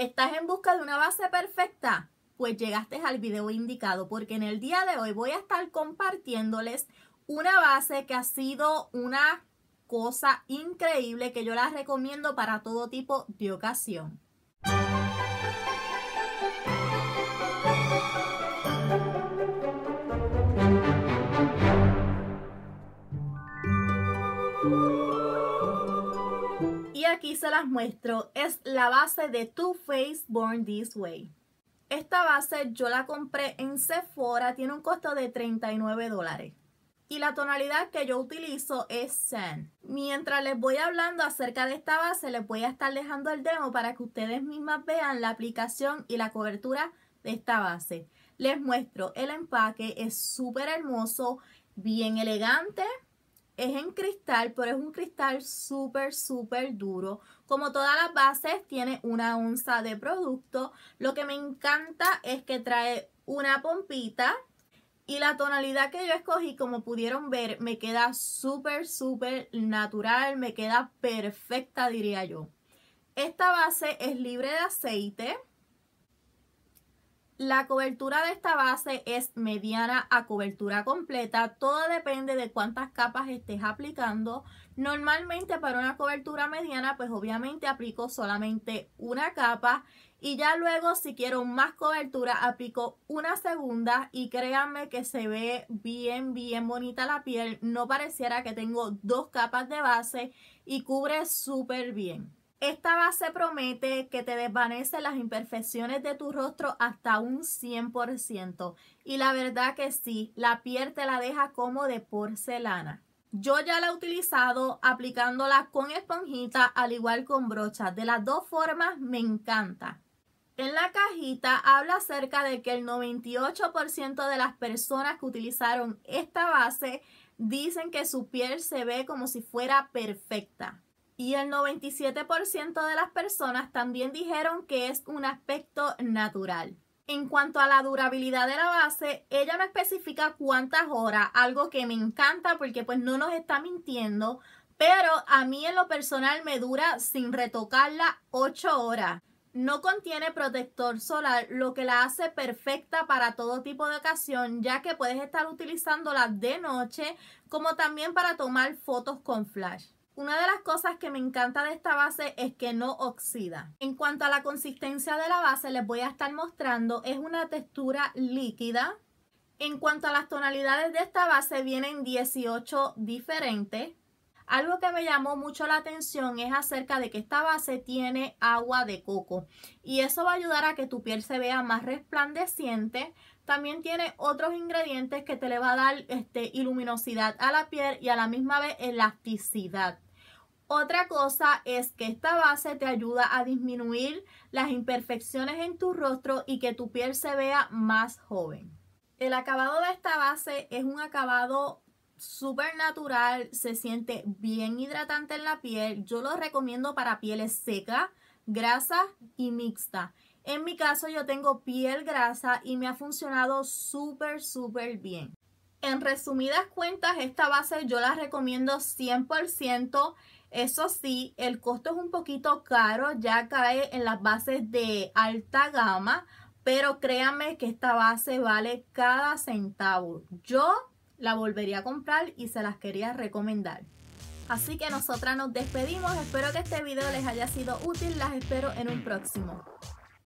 ¿Estás en busca de una base perfecta? Pues llegaste al video indicado porque en el día de hoy voy a estar compartiéndoles una base que ha sido una cosa increíble que yo la recomiendo para todo tipo de ocasión. aquí se las muestro es la base de Too Faced Born This Way. Esta base yo la compré en Sephora, tiene un costo de 39 dólares. Y la tonalidad que yo utilizo es Sand. Mientras les voy hablando acerca de esta base, les voy a estar dejando el demo para que ustedes mismas vean la aplicación y la cobertura de esta base. Les muestro el empaque, es súper hermoso, bien elegante, es en cristal, pero es un cristal súper, súper duro. Como todas las bases, tiene una onza de producto. Lo que me encanta es que trae una pompita y la tonalidad que yo escogí, como pudieron ver, me queda súper, súper natural, me queda perfecta, diría yo. Esta base es libre de aceite la cobertura de esta base es mediana a cobertura completa, todo depende de cuántas capas estés aplicando. Normalmente para una cobertura mediana pues obviamente aplico solamente una capa y ya luego si quiero más cobertura aplico una segunda y créanme que se ve bien bien bonita la piel, no pareciera que tengo dos capas de base y cubre súper bien. Esta base promete que te desvanece las imperfecciones de tu rostro hasta un 100%. Y la verdad que sí, la piel te la deja como de porcelana. Yo ya la he utilizado aplicándola con esponjita al igual con brocha. De las dos formas me encanta. En la cajita habla acerca de que el 98% de las personas que utilizaron esta base dicen que su piel se ve como si fuera perfecta. Y el 97% de las personas también dijeron que es un aspecto natural. En cuanto a la durabilidad de la base, ella no especifica cuántas horas, algo que me encanta porque pues no nos está mintiendo, pero a mí en lo personal me dura sin retocarla 8 horas. No contiene protector solar, lo que la hace perfecta para todo tipo de ocasión, ya que puedes estar utilizándola de noche como también para tomar fotos con flash. Una de las cosas que me encanta de esta base es que no oxida. En cuanto a la consistencia de la base, les voy a estar mostrando, es una textura líquida. En cuanto a las tonalidades de esta base, vienen 18 diferentes. Algo que me llamó mucho la atención es acerca de que esta base tiene agua de coco y eso va a ayudar a que tu piel se vea más resplandeciente. También tiene otros ingredientes que te le va a dar este, iluminosidad a la piel y a la misma vez elasticidad. Otra cosa es que esta base te ayuda a disminuir las imperfecciones en tu rostro y que tu piel se vea más joven. El acabado de esta base es un acabado súper natural, se siente bien hidratante en la piel. Yo lo recomiendo para pieles secas, grasas y mixtas. En mi caso yo tengo piel grasa y me ha funcionado súper, súper bien. En resumidas cuentas, esta base yo la recomiendo 100%. Eso sí, el costo es un poquito caro, ya cae en las bases de alta gama, pero créanme que esta base vale cada centavo. Yo la volvería a comprar y se las quería recomendar. Así que nosotras nos despedimos, espero que este video les haya sido útil, las espero en un próximo.